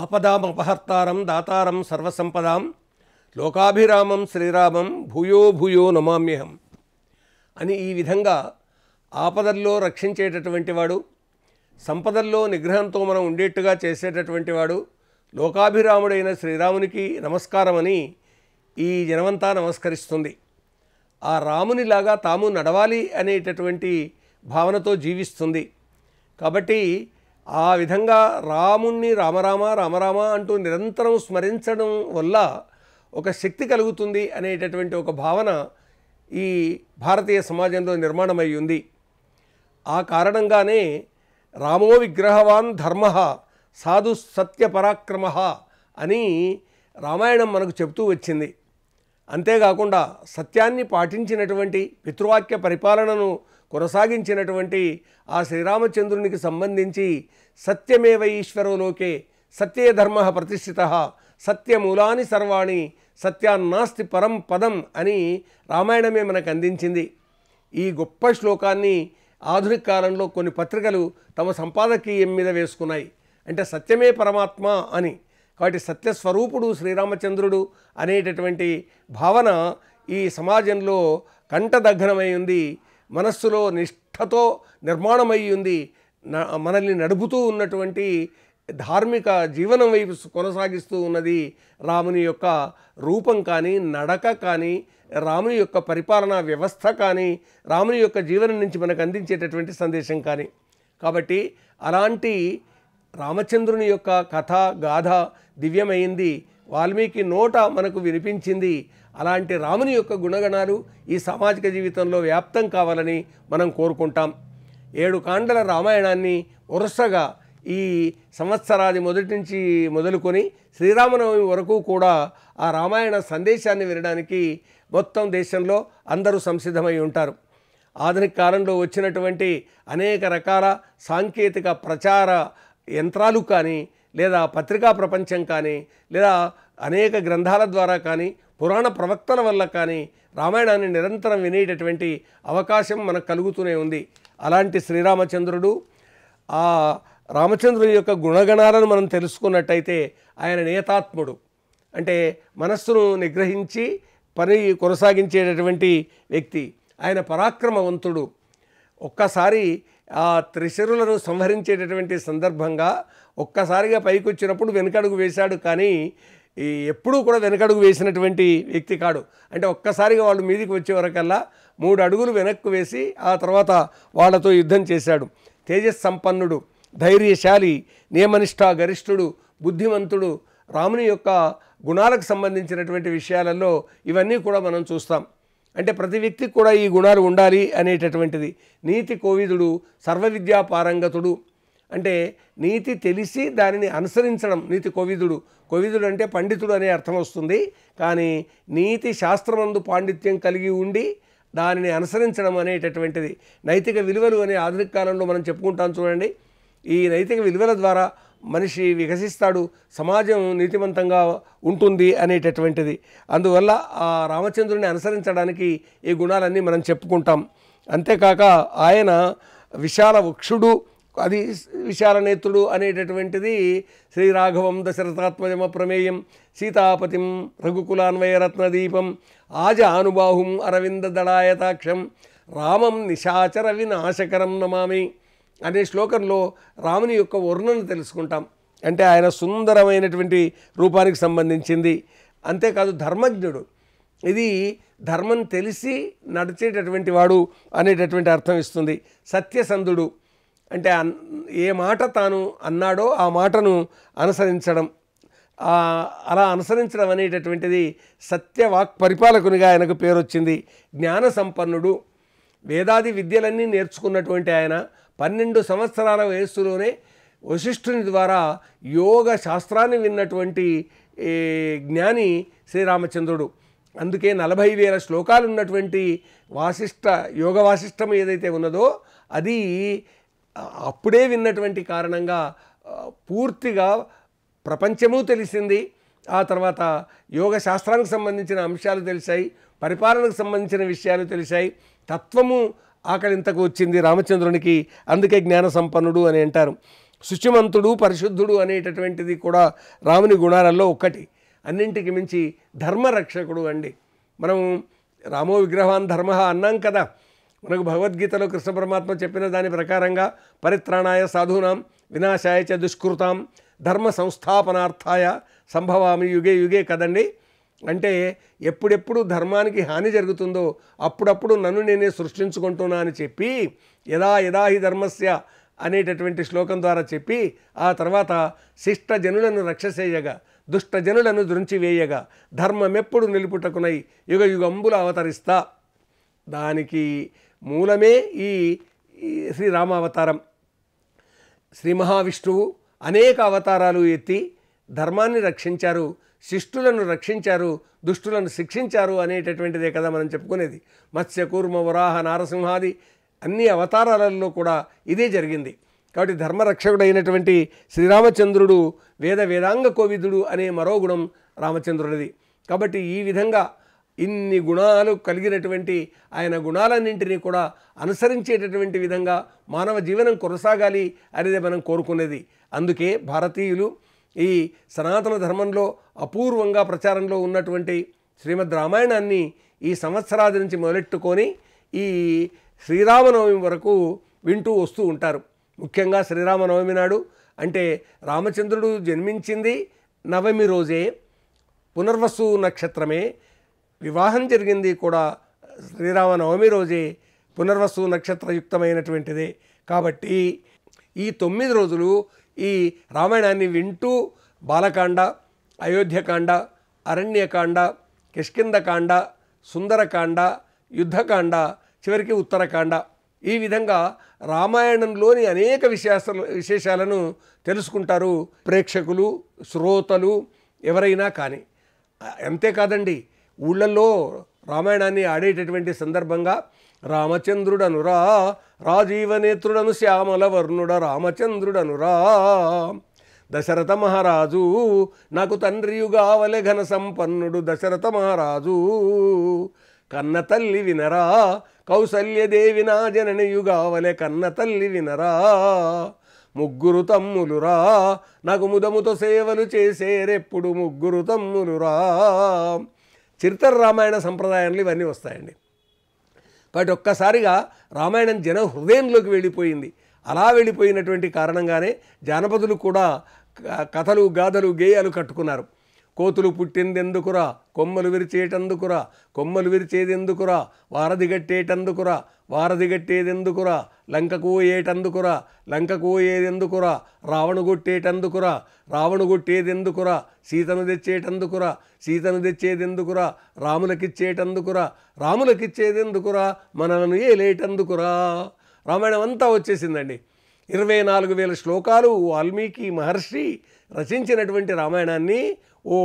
ఆపదామపహర్తారం దాతారం సర్వసంపదాం లోకాభిరామం శ్రీరామం భూయో భూయో నమామ్యహం అని ఈ విధంగా ఆపదల్లో రక్షించేటటువంటి వాడు సంపదల్లో నిగ్రహంతో మనం ఉండేట్టుగా చేసేటటువంటి వాడు లోకాభిరాముడైన శ్రీరామునికి నమస్కారమని ఈ జనమంతా నమస్కరిస్తుంది ఆ రామునిలాగా తాము నడవాలి అనేటటువంటి భావనతో జీవిస్తుంది కాబట్టి ఆ విధంగా రాముణ్ణి రామరామ రామరామ అంటూ నిరంతరం స్మరించడం వల్ల ఒక శక్తి కలుగుతుంది అనేటటువంటి ఒక భావన ఈ భారతీయ సమాజంలో నిర్మాణమై ఉంది ఆ కారణంగానే రామో విగ్రహవాన్ ధర్మ సాధు సత్య పరాక్రమ అని రామాయణం మనకు చెబుతూ వచ్చింది అంతేకాకుండా సత్యాన్ని పాటించినటువంటి పితృవాక్య పరిపాలనను కొనసాగించినటువంటి ఆ శ్రీరామచంద్రునికి సంబంధించి సత్యమేవ ఈశ్వరులోకే సత్యేధర్మ ప్రతిష్ఠిత సత్యమూలాని సర్వాణి సత్యాన్నాస్తి పరం పదం అని రామాయణమే మనకు అందించింది ఈ గొప్ప శ్లోకాన్ని ఆధునిక కాలంలో కొన్ని పత్రికలు తమ సంపాదకీయం మీద వేసుకున్నాయి అంటే సత్యమే పరమాత్మ అని కాబట్టి సత్యస్వరూపుడు శ్రీరామచంద్రుడు అనేటటువంటి భావన ఈ సమాజంలో కంటదగ్నమై ఉంది మనస్సులో నిష్ఠతో నిర్మాణమై ఉంది మనల్ని నడుపుతూ ఉన్నటువంటి ధార్మిక జీవనం వైపు కొనసాగిస్తూ ఉన్నది రాముని యొక్క రూపం కానీ నడక కానీ రాముని యొక్క పరిపాలనా వ్యవస్థ కానీ రాముని యొక్క జీవనం నుంచి మనకు అందించేటటువంటి సందేశం కానీ కాబట్టి అలాంటి రామచంద్రుని యొక్క కథ గాథ దివ్యమైంది వాల్మీకి నోట మనకు వినిపించింది అలాంటి రాముని యొక్క గుణగణాలు ఈ సామాజిక జీవితంలో వ్యాప్తం కావాలని మనం కోరుకుంటాం ఏడు కాండల రామాయణాన్ని వరుసగా ఈ సంవత్సరాది మొదటి నుంచి మొదలుకొని శ్రీరామనవమి వరకు కూడా ఆ రామాయణ సందేశాన్ని వినడానికి మొత్తం దేశంలో అందరూ సంసిద్ధమై ఉంటారు ఆధునిక కాలంలో వచ్చినటువంటి అనేక రకాల సాంకేతిక ప్రచార యంత్రాలు కానీ లేదా పత్రికా ప్రపంచం కానీ లేదా అనేక గ్రంథాల ద్వారా కానీ పురాణ ప్రవక్తల వల్ల కానీ రామాయణాన్ని నిరంతరం వినేటటువంటి అవకాశం మనకు కలుగుతూనే ఉంది అలాంటి శ్రీరామచంద్రుడు ఆ రామచంద్రుని యొక్క గుణగణాలను మనం తెలుసుకున్నట్టయితే ఆయన నేతాత్ముడు అంటే మనస్సును నిగ్రహించి పని కొనసాగించేటటువంటి వ్యక్తి ఆయన పరాక్రమవంతుడు ఒక్కసారి ఆ త్రిశరులను సంహరించేటటువంటి సందర్భంగా ఒక్కసారిగా పైకి వచ్చినప్పుడు వెనుకడుగు వేశాడు కానీ ఈ ఎప్పుడూ కూడా వెనకడుగు వేసినటువంటి వ్యక్తి కాడు అంటే ఒక్కసారిగా వాళ్ళు మీదికి వచ్చే వరకల్లా మూడు అడుగులు వెనక్కు వేసి ఆ తర్వాత వాళ్ళతో యుద్ధం చేశాడు తేజస్ సంపన్నుడు ధైర్యశాలి నియమనిష్ట గరిష్ఠుడు బుద్ధిమంతుడు రాముని యొక్క గుణాలకు సంబంధించినటువంటి విషయాలలో ఇవన్నీ కూడా మనం చూస్తాం అంటే ప్రతి వ్యక్తికి కూడా ఈ గుణాలు ఉండాలి అనేటటువంటిది నీతి కోవిదుడు పారంగతుడు అంటే నీతి తెలిసి దానిని అనుసరించడం నీతి కోవిదుడు కోవిదుడు అంటే పండితుడు అనే అర్థం వస్తుంది కానీ నీతి శాస్త్రమందు పాండిత్యం కలిగి ఉండి దానిని అనుసరించడం అనేటటువంటిది నైతిక విలువలు అనే ఆధునిక కాలంలో మనం చెప్పుకుంటాం చూడండి ఈ నైతిక విలువల ద్వారా మనిషి వికసిస్తాడు సమాజం నీతివంతంగా ఉంటుంది అనేటటువంటిది అందువల్ల ఆ రామచంద్రుని అనుసరించడానికి ఈ గుణాలన్నీ మనం చెప్పుకుంటాం అంతేకాక ఆయన విశాల వృక్షుడు అది విశాల నేత్రుడు అనేటటువంటిది శ్రీ రాఘవం దశరథాత్మజమ ప్రమేయం సీతాపతిం రఘుకులాన్వయరత్నదీపం ఆజ అనుబాహుం అరవింద దళాయతాక్షం రామం నిశాచర వినాశకరం నమామి అనే శ్లోకంలో రాముని యొక్క వర్ణను తెలుసుకుంటాం అంటే ఆయన సుందరమైనటువంటి రూపానికి సంబంధించింది అంతేకాదు ధర్మజ్ఞుడు ఇది ధర్మం తెలిసి నడిచేటటువంటి వాడు అనేటటువంటి అర్థం ఇస్తుంది సత్యసంధుడు అంటే ఏ మాట తాను అన్నాడో ఆ మాటను అనుసరించడం అలా అనుసరించడం అనేటటువంటిది సత్యవాక్ పరిపాలకునిగా ఆయనకు పేరొచ్చింది జ్ఞాన సంపన్నుడు వేదాది విద్యలన్నీ నేర్చుకున్నటువంటి ఆయన పన్నెండు సంవత్సరాల వయస్సులోనే వశిష్ఠుని ద్వారా యోగ శాస్త్రాన్ని విన్నటువంటి జ్ఞాని శ్రీరామచంద్రుడు అందుకే నలభై వేల శ్లోకాలు ఉన్నటువంటి వాసిష్ట యోగ వాసిష్టం ఏదైతే ఉన్నదో అది అప్పుడే విన్నటువంటి కారణంగా పూర్తిగా ప్రపంచము తెలిసింది ఆ తర్వాత యోగ శాస్త్రానికి సంబంధించిన అంశాలు తెలిసాయి పరిపాలనకు సంబంధించిన విషయాలు తెలిసాయి తత్వము ఆకలింతకు వచ్చింది రామచంద్రునికి అందుకే జ్ఞాన సంపన్నుడు అని అంటారు శుచిమంతుడు పరిశుద్ధుడు అనేటటువంటిది కూడా రాముని గుణాలలో ఒక్కటి అన్నింటికి మించి ధర్మరక్షకుడు అండి మనం రామో విగ్రహాన్ ధర్మ అన్నాం కదా మనకు భగవద్గీతలో కృష్ణ పరమాత్మ చెప్పిన దాని ప్రకారంగా పరిత్రాణాయ సాధూనాం వినాశాయ చ దుష్కృతాం ధర్మ సంస్థాపనార్థాయ సంభవామి యుగే యుగే కదండి అంటే ఎప్పుడెప్పుడు ధర్మానికి హాని జరుగుతుందో అప్పుడప్పుడు నన్ను నేనే సృష్టించుకుంటున్నా అని చెప్పి యదా యదా హి ధర్మస్య అనేటటువంటి శ్లోకం ద్వారా చెప్పి ఆ తర్వాత శిష్ట జనులను రక్షసేయగా దుష్ట జనులను ధర్మం ఎప్పుడు నిలుపుటకునై యుగ యుగంబులు అవతరిస్తా దానికి మూలమే ఈ రామావతారం శ్రీ మహావిష్ణువు అనేక అవతారాలు ఎత్తి ధర్మాన్ని రక్షించారు శిష్టులను రక్షించారు దుష్టులను శిక్షించారు అనేటటువంటిదే కదా మనం చెప్పుకునేది మత్స్య కూర్మ వరాహ నారసింహాది అన్ని అవతారాలలో కూడా ఇదే జరిగింది కాబట్టి ధర్మరక్షకుడైనటువంటి శ్రీరామచంద్రుడు వేద వేదాంగ కోవిదుడు అనే మరో గుణం రామచంద్రుడిది కాబట్టి ఈ విధంగా ఇన్ని గుణాలు కలిగినటువంటి ఆయన గుణాలన్నింటినీ కూడా అనుసరించేటటువంటి విధంగా మానవ జీవనం కొనసాగాలి అనేది మనం కోరుకునేది అందుకే భారతీయులు ఈ సనాతన ధర్మంలో అపూర్వంగా ప్రచారంలో ఉన్నటువంటి శ్రీమద్ రామాయణాన్ని ఈ సంవత్సరాది నుంచి మొదలెట్టుకొని ఈ శ్రీరామనవమి వరకు వింటూ వస్తూ ఉంటారు ముఖ్యంగా శ్రీరామనవమి నాడు అంటే రామచంద్రుడు జన్మించింది నవమి రోజే పునర్వసు నక్షత్రమే వివాహం జరిగింది కూడా శ్రీరామనవమి రోజే పునర్వసు నక్షత్రయుక్తమైనటువంటిదే కాబట్టి ఈ తొమ్మిది రోజులు ఈ రామాయణాన్ని వింటూ బాలకాండ అయోధ్యకాండ అరణ్యకాండ కిష్కిందకాండ సుందరకాండ యుద్ధకాండ చివరికి ఉత్తరకాండ ఈ విధంగా రామాయణంలోని అనేక విశేష విశేషాలను తెలుసుకుంటారు ప్రేక్షకులు శ్రోతలు ఎవరైనా కానీ అంతేకాదండి ఊళ్ళల్లో రామాయణాన్ని ఆడేటటువంటి సందర్భంగా రామచంద్రుడనురా రాజీవనేత్రుడను శ్యామల వర్ణుడ రామచంద్రుడనురా దశరథ మహారాజు నాకు తండ్రియుగావలె ఘన సంపన్నుడు దశరథ మహారాజు కన్న తల్లి వినరా కౌసల్యదేవి నా జననియుగావలె కన్న తల్లి వినరా ముగ్గురు తమ్ములురా నాకు ముదముతో సేవలు చేసేరెప్పుడు ముగ్గురు తమ్ములురా చరిత్ర రామాయణ సంప్రదాయంలో ఇవన్నీ వస్తాయండి బట్ ఒక్కసారిగా రామాయణం జన హృదయంలోకి వెళ్ళిపోయింది అలా వెళ్ళిపోయినటువంటి కారణంగానే జానపదులు కూడా కథలు గాథలు గేయాలు కట్టుకున్నారు కోతులు పుట్టిందెందుకురా కొమ్మలు విరిచేటందుకురా కొమ్మలు విరిచేదెందుకురా వారధిగట్టేటందుకురా వారధిగట్టేదెందుకురా లంకకు ఏటందుకురా లంకకు ఏదెందుకురా రావణు కొట్టేటందుకురా రావణు కొట్టేదెందుకురా సీతను తెచ్చేటందుకురా సీతను తెచ్చేదెందుకురా రాములకిచ్చేటందుకురా రాములకిచ్చేదెందుకురా మనలను ఏలేటందుకురా రామాయణం అంతా వచ్చేసిందండి ఇరవై నాలుగు వేల శ్లోకాలు వాల్మీకి మహర్షి రచించినటువంటి రామాయణాన్ని ఓ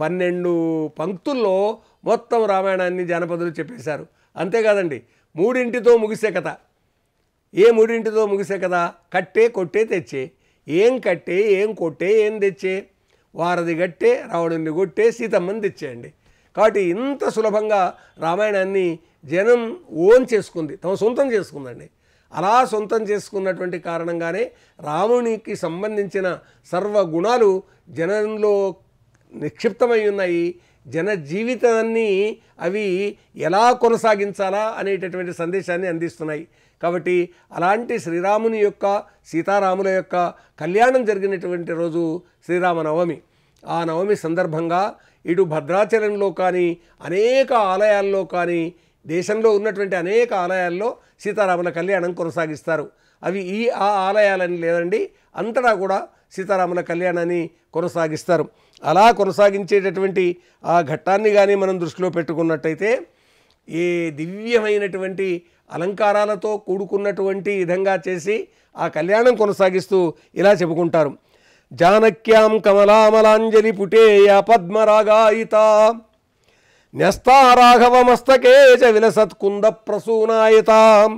పన్నెండు పంక్తుల్లో మొత్తం రామాయణాన్ని జానపదులు చెప్పేశారు అంతేకాదండి మూడింటితో ముగిసే కథ ఏ మూడింటితో ముగిసే కథ కట్టే కొట్టే తెచ్చే ఏం కట్టే ఏం కొట్టే ఏం తెచ్చే వారది కట్టే రావణుని కొట్టే సీతమ్మని తెచ్చేయండి కాబట్టి ఇంత సులభంగా రామాయణాన్ని జనం ఓన్ చేసుకుంది తమ సొంతం చేసుకుందండి అలా సొంతం చేసుకున్నటువంటి కారణంగానే రామునికి సంబంధించిన సర్వ గుణాలు జనంలో నిక్షిప్తమై ఉన్నాయి జన జీవితాన్ని అవి ఎలా కొనసాగించాలా అనేటటువంటి సందేశాన్ని అందిస్తున్నాయి కాబట్టి అలాంటి శ్రీరాముని యొక్క సీతారాముల యొక్క కళ్యాణం జరిగినటువంటి రోజు శ్రీరామనవమి ఆ నవమి సందర్భంగా ఇటు భద్రాచలంలో కానీ అనేక ఆలయాల్లో కానీ దేశంలో ఉన్నటువంటి అనేక ఆలయాల్లో సీతారాముల కళ్యాణం కొనసాగిస్తారు అవి ఈ ఆ ఆలయాలని లేదండి అంతటా కూడా సీతారాముల కళ్యాణాన్ని కొనసాగిస్తారు అలా కొనసాగించేటటువంటి ఆ ఘట్టాన్ని కానీ మనం దృష్టిలో పెట్టుకున్నట్టయితే ఏ దివ్యమైనటువంటి అలంకారాలతో కూడుకున్నటువంటి విధంగా చేసి ఆ కళ్యాణం కొనసాగిస్తూ ఇలా చెప్పుకుంటారు జానక్యాం కమలామలాంజలి పుటేయ పద్మరాగాయిత న్యస్తారాఘవమస్తకే చ విలసత్కుంద ప్రసూనాయతాం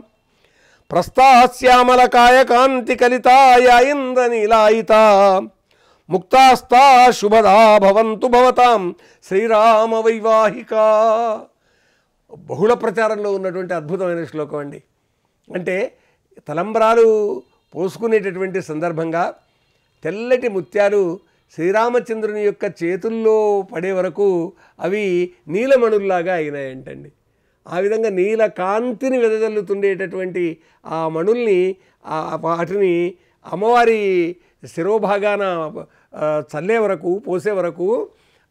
ప్రస్థాశ్యామలకాయ కాంతికలితాయాయిందనీలాయిత ముక్తాస్తా శుభదా భవంతు భవతాం శ్రీరామ వైవాహిక బహుళ ప్రచారంలో ఉన్నటువంటి అద్భుతమైన శ్లోకం అండి అంటే తలంబ్రాలు పోసుకునేటటువంటి సందర్భంగా తెల్లటి ముత్యాలు శ్రీరామచంద్రుని యొక్క చేతుల్లో పడే వరకు అవి నీలమణుల్లాగా అయినాయంటండి ఆ విధంగా నీల కాంతిని వెదజల్లుతుండేటటువంటి ఆ మణుల్ని వాటిని అమ్మవారి శిరోభాగాన చల్లే వరకు పోసే వరకు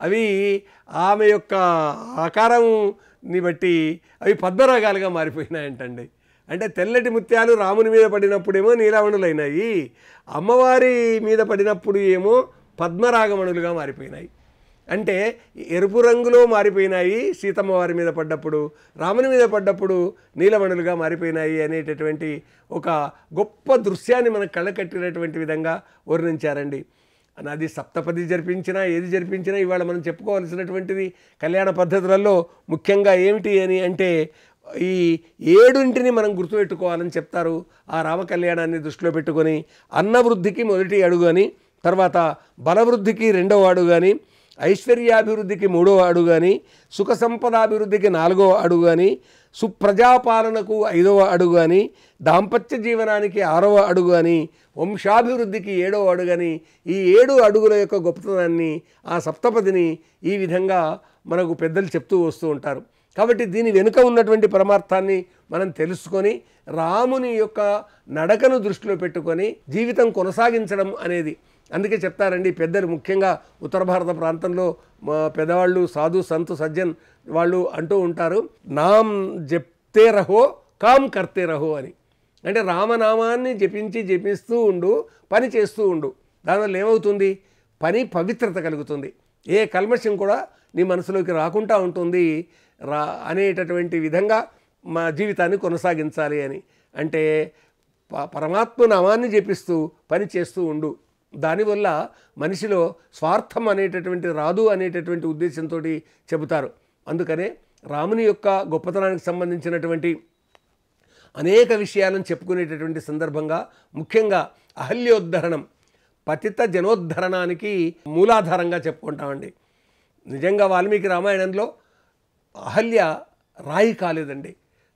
అవి ఆమె యొక్క ఆకారంని బట్టి అవి పద్మరాగాలుగా మారిపోయినాయంటండి అంటే తెల్లటి ముత్యాలు రాముని మీద పడినప్పుడేమో నీలావణులైనాయి అమ్మవారి మీద పడినప్పుడు ఏమో పద్మరాగమణులుగా మారిపోయినాయి అంటే ఎరుపు రంగులో మారిపోయినాయి సీతమ్మ వారి మీద పడ్డప్పుడు రాముని మీద పడ్డప్పుడు నీలమణులుగా మారిపోయినాయి అనేటటువంటి ఒక గొప్ప దృశ్యాన్ని మనకు కళ్ళ కట్టినటువంటి విధంగా వర్ణించారండి అది సప్తపది జరిపించినా ఏది జరిపించినా ఇవాళ మనం చెప్పుకోవాల్సినటువంటిది కళ్యాణ పద్ధతులలో ముఖ్యంగా ఏమిటి అని అంటే ఈ ఏడుంటిని మనం గుర్తుపెట్టుకోవాలని చెప్తారు ఆ రామ కళ్యాణాన్ని దృష్టిలో పెట్టుకొని అన్నవృద్ధికి మొదటి అడుగు అని తర్వాత బలవృద్ధికి రెండవ అడుగు కానీ ఐశ్వర్యాభివృద్ధికి మూడవ అడుగు కానీ సుఖ సంపదాభివృద్ధికి నాలుగవ అడుగు కానీ సుప్రజాపాలనకు ఐదవ అడుగు కానీ దాంపత్య జీవనానికి ఆరవ అడుగు కానీ వంశాభివృద్ధికి ఏడవ అడుగు అని ఈ ఏడు అడుగుల యొక్క గొప్పతనాన్ని ఆ సప్తపదిని ఈ విధంగా మనకు పెద్దలు చెప్తూ వస్తూ ఉంటారు కాబట్టి దీని వెనుక ఉన్నటువంటి పరమార్థాన్ని మనం తెలుసుకొని రాముని యొక్క నడకను దృష్టిలో పెట్టుకొని జీవితం కొనసాగించడం అనేది అందుకే చెప్తారండి పెద్దలు ముఖ్యంగా ఉత్తర భారత ప్రాంతంలో పెద్దవాళ్ళు సాధు సంతు సజ్జన్ వాళ్ళు అంటూ ఉంటారు నాం చెప్తే రహో కామ్ కర్తే రహో అని అంటే రామనామాన్ని జపించి జపిస్తూ ఉండు పని చేస్తూ ఉండు దానివల్ల ఏమవుతుంది పని పవిత్రత కలుగుతుంది ఏ కల్మషం కూడా నీ మనసులోకి రాకుండా ఉంటుంది రా అనేటటువంటి విధంగా మా జీవితాన్ని కొనసాగించాలి అని అంటే పరమాత్మ నామాన్ని జపిస్తూ పని చేస్తూ ఉండు దానివల్ల మనిషిలో స్వార్థం అనేటటువంటి రాదు అనేటటువంటి ఉద్దేశంతో చెబుతారు అందుకనే రాముని యొక్క గొప్పతనానికి సంబంధించినటువంటి అనేక విషయాలను చెప్పుకునేటటువంటి సందర్భంగా ముఖ్యంగా అహల్యోద్ధరణం పతిత జనోద్ధరణానికి మూలాధారంగా చెప్పుకుంటామండి నిజంగా వాల్మీకి రామాయణంలో అహల్య రాయి కాలేదండి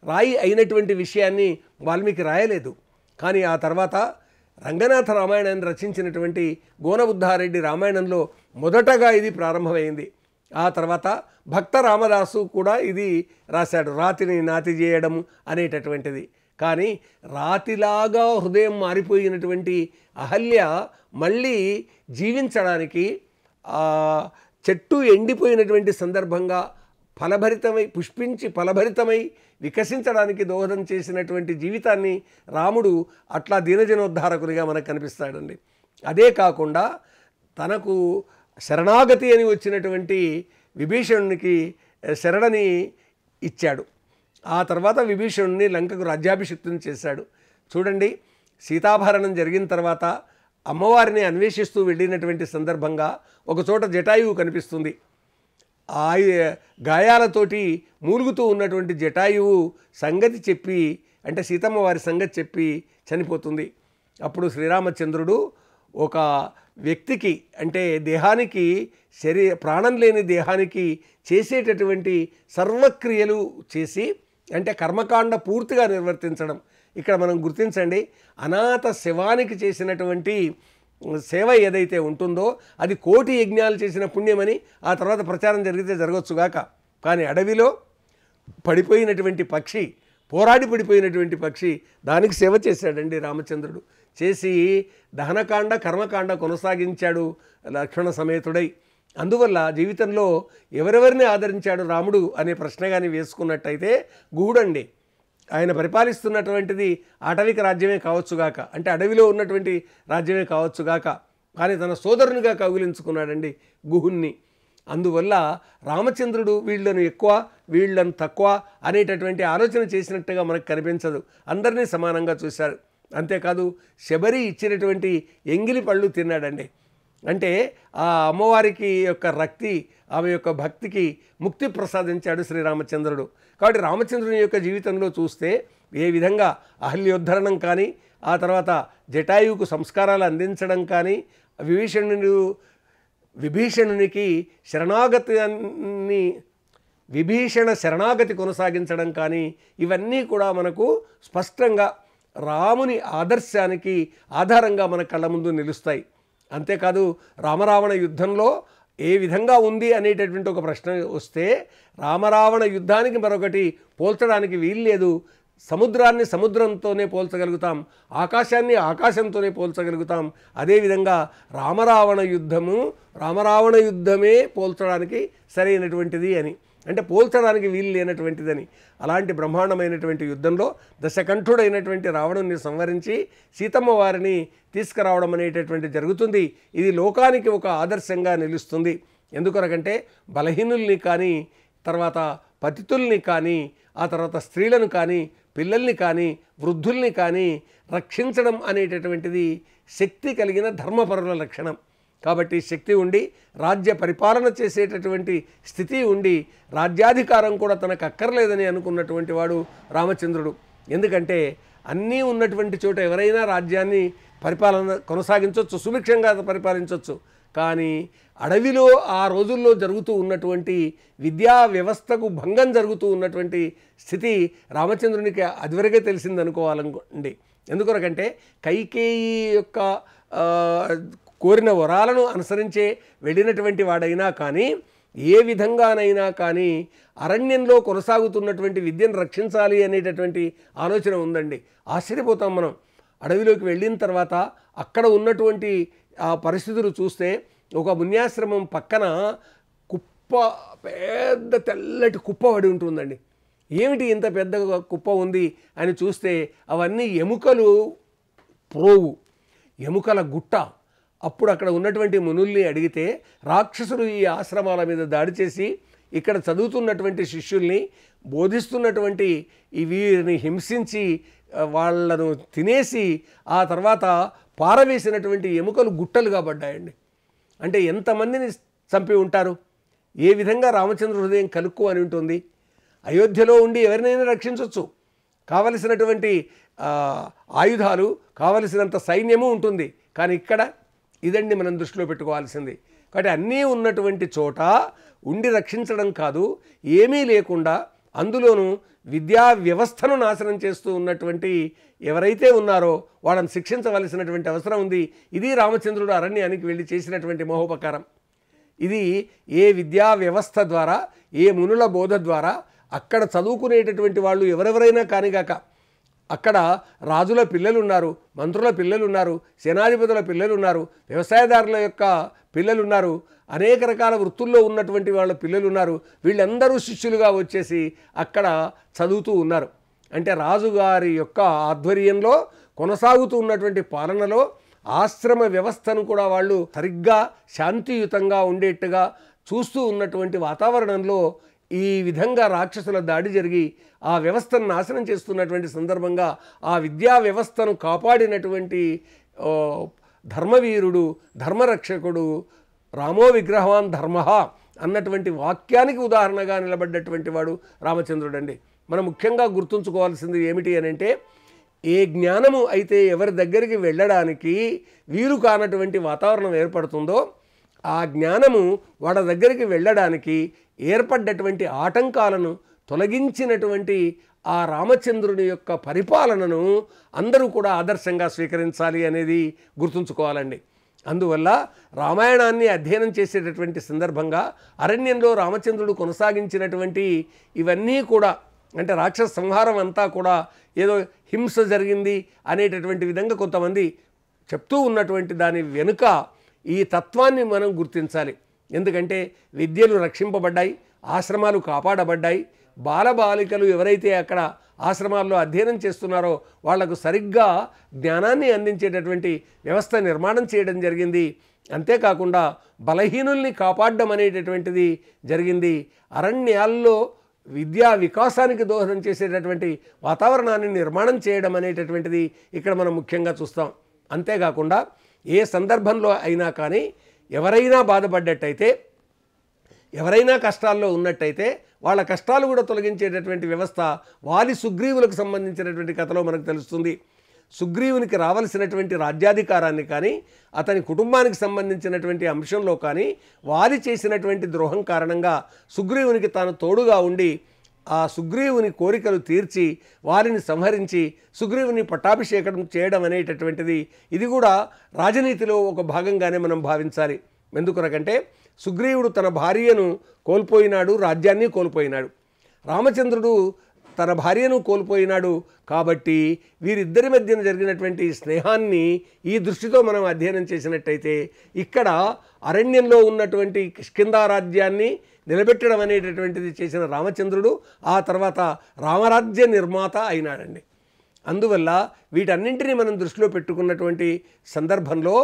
రాయి అయినటువంటి విషయాన్ని వాల్మీకి రాయలేదు కానీ ఆ తర్వాత రంగనాథ రామాయణాన్ని రచించినటువంటి గోనబుద్ధారెడ్డి రామాయణంలో మొదటగా ఇది ప్రారంభమైంది ఆ తర్వాత భక్త రామదాసు కూడా ఇది రాశాడు రాతిని నాతి చేయడం అనేటటువంటిది కానీ రాతిలాగా హృదయం మారిపోయినటువంటి అహల్య మళ్ళీ జీవించడానికి చెట్టు ఎండిపోయినటువంటి సందర్భంగా ఫలభరితమై పుష్పించి ఫలభరితమై వికసించడానికి దోహదం చేసినటువంటి జీవితాన్ని రాముడు అట్లా దీనజనోద్ధారకునిగా మనకు కనిపిస్తాడండి అదే కాకుండా తనకు శరణాగతి అని వచ్చినటువంటి విభీషణునికి శరణని ఇచ్చాడు ఆ తర్వాత విభీషణుని లంకకు రాజ్యాభిషిక్తుని చేశాడు చూడండి సీతాభరణం జరిగిన తర్వాత అమ్మవారిని అన్వేషిస్తూ వెళ్ళినటువంటి సందర్భంగా ఒకచోట జటాయువు కనిపిస్తుంది ఆయు గాయాలతోటి మూలుగుతూ ఉన్నటువంటి జటాయువు సంగతి చెప్పి అంటే సీతమ్మ వారి సంగతి చెప్పి చనిపోతుంది అప్పుడు శ్రీరామచంద్రుడు ఒక వ్యక్తికి అంటే దేహానికి శరీ ప్రాణం లేని దేహానికి చేసేటటువంటి సర్వక్రియలు చేసి అంటే కర్మకాండ పూర్తిగా నిర్వర్తించడం ఇక్కడ మనం గుర్తించండి అనాథ శివానికి చేసినటువంటి సేవ ఏదైతే ఉంటుందో అది కోటి యజ్ఞాలు చేసిన పుణ్యమని ఆ తర్వాత ప్రచారం జరిగితే జరగచ్చుగాక కానీ అడవిలో పడిపోయినటువంటి పక్షి పోరాడి పడిపోయినటువంటి పక్షి దానికి సేవ చేశాడండి రామచంద్రుడు చేసి దహనకాండ కర్మకాండ కొనసాగించాడు లక్ష్మణ సమేతుడై అందువల్ల జీవితంలో ఎవరెవరిని ఆదరించాడు రాముడు అనే ప్రశ్న కానీ వేసుకున్నట్టయితే గూడండి ఆయన పరిపాలిస్తున్నటువంటిది అటవిక రాజ్యమే కావచ్చుగాక అంటే అడవిలో ఉన్నటువంటి రాజ్యమే కావచ్చుగాక కానీ తన సోదరునిగా కౌగిలించుకున్నాడండి గుహుణ్ణి అందువల్ల రామచంద్రుడు వీళ్లను ఎక్కువ వీళ్లను తక్కువ అనేటటువంటి ఆలోచన చేసినట్టుగా మనకు కనిపించదు అందరినీ సమానంగా చూశారు అంతేకాదు శబరి ఇచ్చినటువంటి ఎంగిలి పళ్ళు తిన్నాడండి అంటే ఆ అమ్మవారికి యొక్క రక్తి ఆమె యొక్క భక్తికి ముక్తి ప్రసాదించాడు శ్రీరామచంద్రుడు కాబట్టి రామచంద్రుని యొక్క జీవితంలో చూస్తే ఏ విధంగా అహల్యోద్ధరణం కానీ ఆ తర్వాత జటాయువుకు సంస్కారాలు అందించడం కానీ విభీషణుడు విభీషణునికి శరణాగతిని విభీషణ శరణాగతి కొనసాగించడం కానీ ఇవన్నీ కూడా మనకు స్పష్టంగా రాముని ఆదర్శానికి ఆధారంగా మన కళ్ళ ముందు నిలుస్తాయి అంతేకాదు రామరావణ యుద్ధంలో ఏ విధంగా ఉంది అనేటటువంటి ఒక ప్రశ్న వస్తే రామరావణ యుద్ధానికి మరొకటి పోల్చడానికి వీల్లేదు సముద్రాన్ని సముద్రంతోనే పోల్చగలుగుతాం ఆకాశాన్ని ఆకాశంతోనే పోల్చగలుగుతాం అదేవిధంగా రామరావణ యుద్ధము రామరావణ యుద్ధమే పోల్చడానికి సరైనటువంటిది అని అంటే పోల్చడానికి వీలు లేనటువంటిదని అలాంటి బ్రహ్మాండమైనటువంటి యుద్ధంలో దశకంఠుడైనటువంటి రావణుని సంవరించి సీతమ్మ వారిని తీసుకురావడం అనేటటువంటి జరుగుతుంది ఇది లోకానికి ఒక ఆదర్శంగా నిలుస్తుంది ఎందుకనకంటే బలహీనుల్ని కానీ తర్వాత పతితుల్ని కానీ ఆ తర్వాత స్త్రీలను కానీ పిల్లల్ని కానీ వృద్ధుల్ని కానీ రక్షించడం అనేటటువంటిది శక్తి కలిగిన ధర్మపరుల లక్షణం కాబట్టి శక్తి ఉండి రాజ్య పరిపాలన చేసేటటువంటి స్థితి ఉండి రాజ్యాధికారం కూడా తనకు అక్కర్లేదని అనుకున్నటువంటి వాడు రామచంద్రుడు ఎందుకంటే అన్నీ ఉన్నటువంటి చోట ఎవరైనా రాజ్యాన్ని పరిపాలన కొనసాగించవచ్చు సుభిక్షంగా పరిపాలించవచ్చు కానీ అడవిలో ఆ రోజుల్లో జరుగుతూ ఉన్నటువంటి విద్యా వ్యవస్థకు భంగం జరుగుతూ ఉన్నటువంటి స్థితి రామచంద్రునికి అదివరకే తెలిసిందనుకోవాలనుకోండి ఎందుకనకంటే కైకేయి యొక్క కోరిన వరాలను అనుసరించే వెళ్ళినటువంటి వాడైనా కానీ ఏ విధంగానైనా కానీ అరణ్యంలో కొనసాగుతున్నటువంటి విద్యను రక్షించాలి అనేటటువంటి ఆలోచన ఉందండి ఆశ్చర్యపోతాం మనం అడవిలోకి వెళ్ళిన తర్వాత అక్కడ ఉన్నటువంటి ఆ పరిస్థితులు చూస్తే ఒక మున్యాశ్రమం పక్కన కుప్ప పెద్ద తెల్లటి కుప్ప పడి ఉంటుందండి ఏమిటి ఇంత పెద్ద కుప్ప ఉంది అని చూస్తే అవన్నీ ఎముకలు ప్రోవు ఎముకల గుట్ట అప్పుడు అక్కడ ఉన్నటువంటి మునుల్ని అడిగితే రాక్షసులు ఈ ఆశ్రమాల మీద దాడి చేసి ఇక్కడ చదువుతున్నటువంటి శిష్యుల్ని బోధిస్తున్నటువంటి వీరిని హింసించి వాళ్ళను తినేసి ఆ తర్వాత పారవేసినటువంటి ఎముకలు గుట్టలుగా పడ్డాయండి అంటే ఎంతమందిని చంపి ఉంటారు ఏ విధంగా రామచంద్ర హృదయం కలుక్కు అని ఉంటుంది అయోధ్యలో ఉండి ఎవరినైనా రక్షించవచ్చు కావలసినటువంటి ఆయుధాలు కావలసినంత సైన్యము ఉంటుంది కానీ ఇక్కడ ఇదండి మనం దృష్టిలో పెట్టుకోవాల్సింది కాబట్టి అన్నీ ఉన్నటువంటి చోట ఉండి రక్షించడం కాదు ఏమీ లేకుండా అందులోనూ విద్యా వ్యవస్థను నాశనం చేస్తూ ఉన్నటువంటి ఎవరైతే ఉన్నారో వాళ్ళని శిక్షించవలసినటువంటి అవసరం ఉంది ఇది రామచంద్రుడు అరణ్యానికి వెళ్ళి చేసినటువంటి మహోపకారం ఇది ఏ విద్యా వ్యవస్థ ద్వారా ఏ మునుల బోధ ద్వారా అక్కడ చదువుకునేటటువంటి వాళ్ళు ఎవరెవరైనా కానిగాక అక్కడ రాజుల పిల్లలు ఉన్నారు మంత్రుల పిల్లలు ఉన్నారు సేనాధిపతుల పిల్లలు ఉన్నారు వ్యవసాయదారుల యొక్క పిల్లలు ఉన్నారు అనేక రకాల వృత్తుల్లో ఉన్నటువంటి వాళ్ళ పిల్లలు ఉన్నారు వీళ్ళందరూ శిష్యులుగా వచ్చేసి అక్కడ చదువుతూ ఉన్నారు అంటే రాజుగారి యొక్క ఆధ్వర్యంలో కొనసాగుతూ ఉన్నటువంటి పాలనలో ఆశ్రమ వ్యవస్థను కూడా వాళ్ళు సరిగ్గా శాంతియుతంగా ఉండేట్టుగా చూస్తూ ఉన్నటువంటి వాతావరణంలో ఈ విధంగా రాక్షసుల దాడి జరిగి ఆ వ్యవస్థను నాశనం చేస్తున్నటువంటి సందర్భంగా ఆ విద్యా వ్యవస్థను కాపాడినటువంటి ధర్మవీరుడు ధర్మరక్షకుడు రామో విగ్రహవాన్ ధర్మ అన్నటువంటి వాక్యానికి ఉదాహరణగా నిలబడ్డటువంటి వాడు రామచంద్రుడు అండి మనం ముఖ్యంగా గుర్తుంచుకోవాల్సింది ఏమిటి అని అంటే ఏ జ్ఞానము అయితే ఎవరి దగ్గరికి వెళ్ళడానికి వీరు కానటువంటి వాతావరణం ఏర్పడుతుందో ఆ జ్ఞానము వాడ దగ్గరికి వెళ్ళడానికి ఏర్పడ్డటువంటి ఆటంకాలను తొలగించినటువంటి ఆ రామచంద్రుని యొక్క పరిపాలనను అందరూ కూడా ఆదర్శంగా స్వీకరించాలి అనేది గుర్తుంచుకోవాలండి అందువల్ల రామాయణాన్ని అధ్యయనం చేసేటటువంటి సందర్భంగా అరణ్యంలో రామచంద్రుడు కొనసాగించినటువంటి ఇవన్నీ కూడా అంటే రాక్షస సంహారం అంతా కూడా ఏదో హింస జరిగింది అనేటటువంటి విధంగా కొంతమంది చెప్తూ ఉన్నటువంటి దాని వెనుక ఈ తత్వాన్ని మనం గుర్తించాలి ఎందుకంటే విద్యలు రక్షింపబడ్డాయి ఆశ్రమాలు కాపాడబడ్డాయి బాలబాలికలు ఎవరైతే అక్కడ ఆశ్రమాల్లో అధ్యయనం చేస్తున్నారో వాళ్లకు సరిగ్గా జ్ఞానాన్ని అందించేటటువంటి వ్యవస్థ నిర్మాణం చేయడం జరిగింది అంతేకాకుండా బలహీనుల్ని కాపాడడం అనేటటువంటిది జరిగింది అరణ్యాల్లో విద్యా వికాసానికి దోహదం చేసేటటువంటి వాతావరణాన్ని నిర్మాణం చేయడం అనేటటువంటిది ఇక్కడ మనం ముఖ్యంగా చూస్తాం అంతేకాకుండా ఏ సందర్భంలో అయినా కానీ ఎవరైనా బాధపడ్డట్టయితే ఎవరైనా కష్టాల్లో ఉన్నట్టయితే వాళ్ళ కష్టాలు కూడా తొలగించేటటువంటి వ్యవస్థ వాలి సుగ్రీవులకు సంబంధించినటువంటి కథలో మనకు తెలుస్తుంది సుగ్రీవునికి రావలసినటువంటి రాజ్యాధికారాన్ని కానీ అతని కుటుంబానికి సంబంధించినటువంటి అంశంలో కానీ వాలి చేసినటువంటి ద్రోహం కారణంగా సుగ్రీవునికి తాను తోడుగా ఉండి ఆ సుగ్రీవుని కోరికలు తీర్చి వారిని సంహరించి సుగ్రీవుని పట్టాభిషేకం చేయడం అనేటటువంటిది ఇది కూడా రాజనీతిలో ఒక భాగంగానే మనం భావించాలి ఎందుకునకంటే సుగ్రీవుడు తన భార్యను కోల్పోయినాడు రాజ్యాన్ని కోల్పోయినాడు రామచంద్రుడు తన భార్యను కోల్పోయినాడు కాబట్టి వీరిద్దరి మధ్యన జరిగినటువంటి స్నేహాన్ని ఈ దృష్టితో మనం అధ్యయనం చేసినట్టయితే ఇక్కడ అరణ్యంలో ఉన్నటువంటి కిష్కిందారాజ్యాన్ని రాజ్యాన్ని నిలబెట్టడం అనేటటువంటిది చేసిన రామచంద్రుడు ఆ తర్వాత రామరాజ్య నిర్మాత అయినాడండి అందువల్ల వీటన్నింటినీ మనం దృష్టిలో పెట్టుకున్నటువంటి సందర్భంలో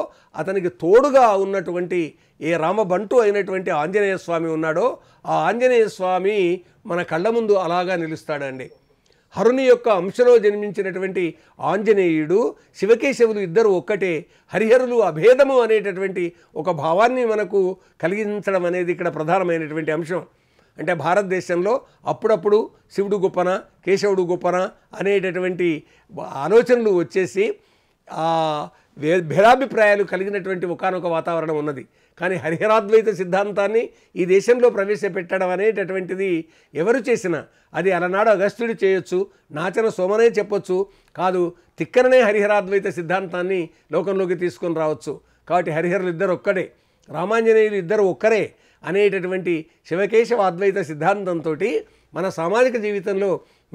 అతనికి తోడుగా ఉన్నటువంటి ఏ రామబంటు అయినటువంటి ఆంజనేయ స్వామి ఉన్నాడో ఆ ఆంజనేయ స్వామి మన కళ్ళ ముందు అలాగా నిలుస్తాడండి హరుని యొక్క అంశలో జన్మించినటువంటి ఆంజనేయుడు శివకేశవులు ఇద్దరు ఒక్కటే హరిహరులు అభేదము అనేటటువంటి ఒక భావాన్ని మనకు కలిగించడం అనేది ఇక్కడ ప్రధానమైనటువంటి అంశం అంటే భారతదేశంలో అప్పుడప్పుడు శివుడు గొప్పన కేశవుడు గొప్పన అనేటటువంటి ఆలోచనలు వచ్చేసి భేదాభిప్రాయాలు కలిగినటువంటి ఒకనొక వాతావరణం ఉన్నది కానీ హరిహరాద్వైత సిద్ధాంతాన్ని ఈ దేశంలో ప్రవేశపెట్టడం అనేటటువంటిది ఎవరు చేసినా అది అలనాడు అగస్త్యుడు చేయొచ్చు నాచన సోమనే చెప్పొచ్చు కాదు తిక్కననే హరిహరాద్వైత సిద్ధాంతాన్ని లోకంలోకి తీసుకొని రావచ్చు కాబట్టి హరిహరులు ఇద్దరు ఒక్కడే రామాంజనేయులు ఇద్దరు ఒక్కరే అనేటటువంటి శివకేశవ అద్వైత సిద్ధాంతంతో మన సామాజిక జీవితంలో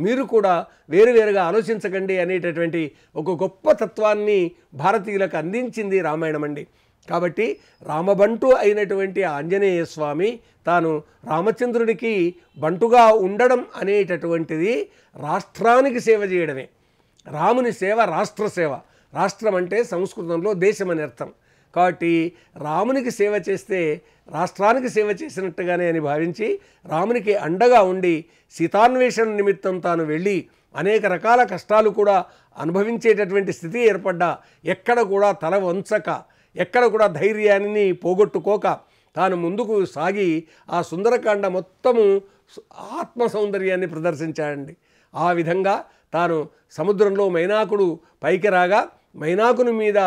మీరు కూడా వేరువేరుగా ఆలోచించకండి అనేటటువంటి ఒక గొప్ప తత్వాన్ని భారతీయులకు అందించింది రామాయణం అండి కాబట్టి రామబంటు అయినటువంటి ఆంజనేయ స్వామి తాను రామచంద్రుడికి బంటుగా ఉండడం అనేటటువంటిది రాష్ట్రానికి సేవ చేయడమే రాముని సేవ రాష్ట్ర సేవ రాష్ట్రం అంటే సంస్కృతంలో దేశం అని అర్థం కాబట్టి రామునికి సేవ చేస్తే రాష్ట్రానికి సేవ చేసినట్టుగానే అని భావించి రామునికి అండగా ఉండి సీతాన్వేషణ నిమిత్తం తాను వెళ్ళి అనేక రకాల కష్టాలు కూడా అనుభవించేటటువంటి స్థితి ఏర్పడ్డా ఎక్కడ కూడా తల వంచక ఎక్కడ కూడా ధైర్యాన్ని పోగొట్టుకోక తాను ముందుకు సాగి ఆ సుందరకాండ మొత్తము ఆత్మ సౌందర్యాన్ని ప్రదర్శించాడండి ఆ విధంగా తాను సముద్రంలో మైనాకుడు పైకి రాగా మైనాకుని మీద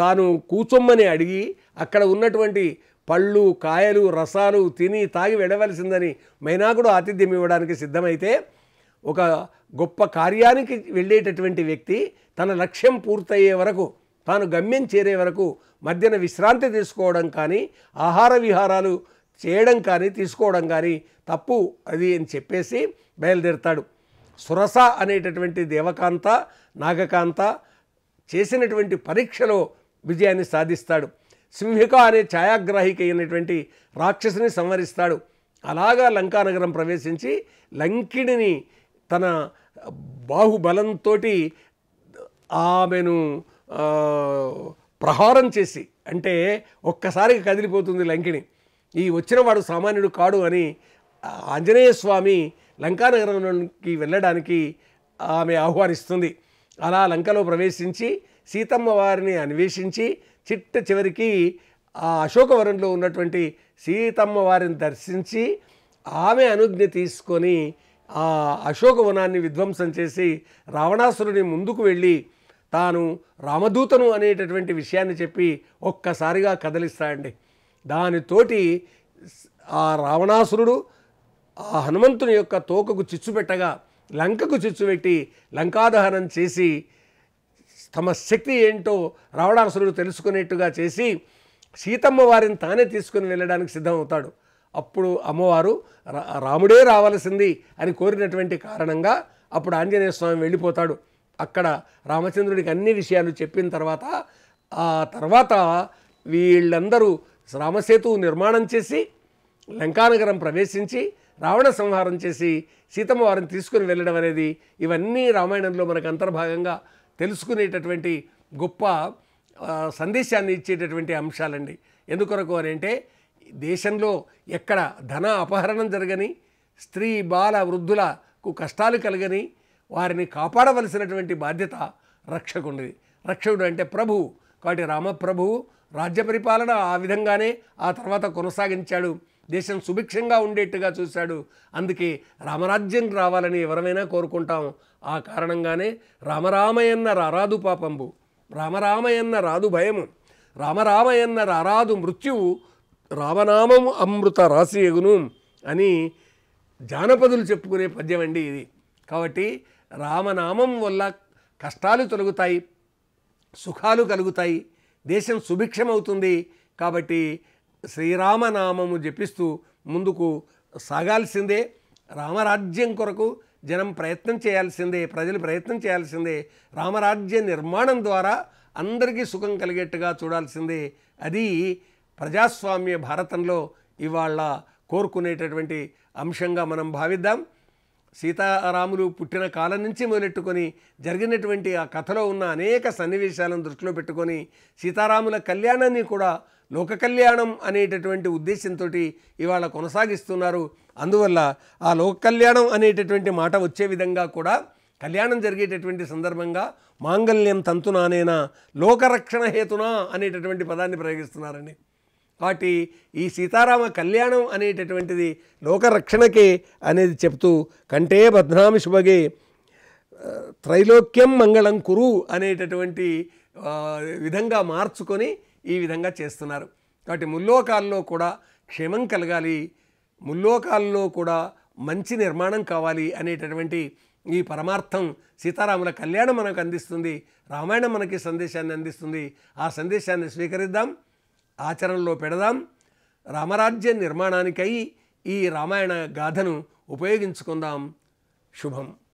తాను కూచొమ్మని అడిగి అక్కడ ఉన్నటువంటి పళ్ళు కాయలు రసాలు తిని తాగి వెడవలసిందని మైనాకుడు ఆతిథ్యం ఇవ్వడానికి సిద్ధమైతే ఒక గొప్ప కార్యానికి వెళ్ళేటటువంటి వ్యక్తి తన లక్ష్యం పూర్తయ్యే వరకు తాను గమ్యం చేరే వరకు మధ్యన విశ్రాంతి తీసుకోవడం కానీ ఆహార విహారాలు చేయడం కానీ తీసుకోవడం కానీ తప్పు అది అని చెప్పేసి బయలుదేరుతాడు సురస అనేటటువంటి దేవకాంత నాగకాంత చేసినటువంటి పరీక్షలో విజయాన్ని సాధిస్తాడు సింహిక అనే ఛాయాగ్రాహిక అయినటువంటి రాక్షసుని సంవరిస్తాడు అలాగా లంకానగరం ప్రవేశించి లంకిణిని తన బాహుబలంతో ఆమెను ప్రహారం చేసి అంటే ఒక్కసారి కదిలిపోతుంది లంకిని ఈ వచ్చినవాడు సామాన్యుడు కాడు అని ఆంజనేయ స్వామి లంకానగరంలోకి వెళ్ళడానికి ఆమె ఆహ్వానిస్తుంది అలా లంకలో ప్రవేశించి సీతమ్మ వారిని అన్వేషించి చిట్ట చివరికి ఆ అశోకవరంలో ఉన్నటువంటి సీతమ్మ వారిని దర్శించి ఆమె అనుజ్ఞ తీసుకొని ఆ అశోకవనాన్ని విధ్వంసం చేసి రావణాసురుని ముందుకు వెళ్ళి తాను రామదూతను అనేటటువంటి విషయాన్ని చెప్పి ఒక్కసారిగా కదలిస్తాయండి దానితోటి ఆ రావణాసురుడు ఆ హనుమంతుని యొక్క తోకకు చిచ్చు పెట్టగా లంకకు చిచ్చు పెట్టి లంకాదహనం చేసి తమ శక్తి ఏంటో రావణాసురుడు తెలుసుకునేట్టుగా చేసి సీతమ్మ వారిని తానే తీసుకుని వెళ్ళడానికి సిద్ధమవుతాడు అప్పుడు అమ్మవారు రాముడే రావాల్సింది అని కోరినటువంటి కారణంగా అప్పుడు ఆంజనేయ స్వామి వెళ్ళిపోతాడు అక్కడ రామచంద్రుడికి అన్ని విషయాలు చెప్పిన తర్వాత ఆ తర్వాత వీళ్ళందరూ రామసేతు నిర్మాణం చేసి లంకానగరం ప్రవేశించి రావణ సంహారం చేసి సీతమ్మ వారిని తీసుకుని వెళ్ళడం అనేది ఇవన్నీ రామాయణంలో మనకు అంతర్భాగంగా తెలుసుకునేటటువంటి గొప్ప సందేశాన్ని ఇచ్చేటటువంటి అంశాలండి ఎందుకొరకు అని అంటే దేశంలో ఎక్కడ ధన అపహరణం జరగని స్త్రీ బాల వృద్ధులకు కష్టాలు కలగని వారిని కాపాడవలసినటువంటి బాధ్యత రక్షకుండేది రక్షకుడు అంటే ప్రభువు కాబట్టి రామప్రభువు రాజ్య పరిపాలన ఆ విధంగానే ఆ తర్వాత కొనసాగించాడు దేశం సుభిక్షంగా ఉండేట్టుగా చూశాడు అందుకే రామరాజ్యం రావాలని ఎవరమైనా కోరుకుంటాం ఆ కారణంగానే రామరామయన్న రారాదు పాపంబు రామరామయన్న రాదు భయము రామరామయన్న రారాదు మృత్యువు రామనామం అమృత రాసి ఎగును అని జానపదులు చెప్పుకునే పద్యం అండి ఇది కాబట్టి రామనామం వల్ల కష్టాలు తొలగుతాయి సుఖాలు కలుగుతాయి దేశం సుభిక్షమవుతుంది కాబట్టి శ్రీరామనామము జపిస్తూ ముందుకు సాగాల్సిందే రామరాజ్యం కొరకు జనం ప్రయత్నం చేయాల్సిందే ప్రజలు ప్రయత్నం చేయాల్సిందే రామరాజ్య నిర్మాణం ద్వారా అందరికీ సుఖం కలిగేట్టుగా చూడాల్సిందే అది ప్రజాస్వామ్య భారతంలో ఇవాళ కోరుకునేటటువంటి అంశంగా మనం భావిద్దాం సీతారాములు పుట్టిన కాలం నుంచి మొదలెట్టుకొని జరిగినటువంటి ఆ కథలో ఉన్న అనేక సన్నివేశాలను దృష్టిలో పెట్టుకొని సీతారాముల కళ్యాణాన్ని కూడా లోక కళ్యాణం అనేటటువంటి ఉద్దేశంతో ఇవాళ కొనసాగిస్తున్నారు అందువల్ల ఆ లోక కళ్యాణం అనేటటువంటి మాట వచ్చే విధంగా కూడా కళ్యాణం జరిగేటటువంటి సందర్భంగా మాంగళ్యం తంతునానేనా లోకరక్షణ హేతునా అనేటటువంటి పదాన్ని ప్రయోగిస్తున్నారండి కాబట్టి ఈ సీతారామ కళ్యాణం అనేటటువంటిది లోకరక్షణకే అనేది చెప్తూ కంటే బద్నామి శుభగే త్రైలోక్యం మంగళం కురు అనేటటువంటి విధంగా మార్చుకొని ఈ విధంగా చేస్తున్నారు కాబట్టి ముల్లోకాల్లో కూడా క్షేమం కలగాలి ముల్లోకాల్లో కూడా మంచి నిర్మాణం కావాలి అనేటటువంటి ఈ పరమార్థం సీతారాముల కళ్యాణం మనకు అందిస్తుంది రామాయణం మనకి సందేశాన్ని అందిస్తుంది ఆ సందేశాన్ని స్వీకరిద్దాం ఆచరణలో పెడదాం రామరాజ్య నిర్మాణానికై ఈ రామాయణ గాథను ఉపయోగించుకుందాం శుభం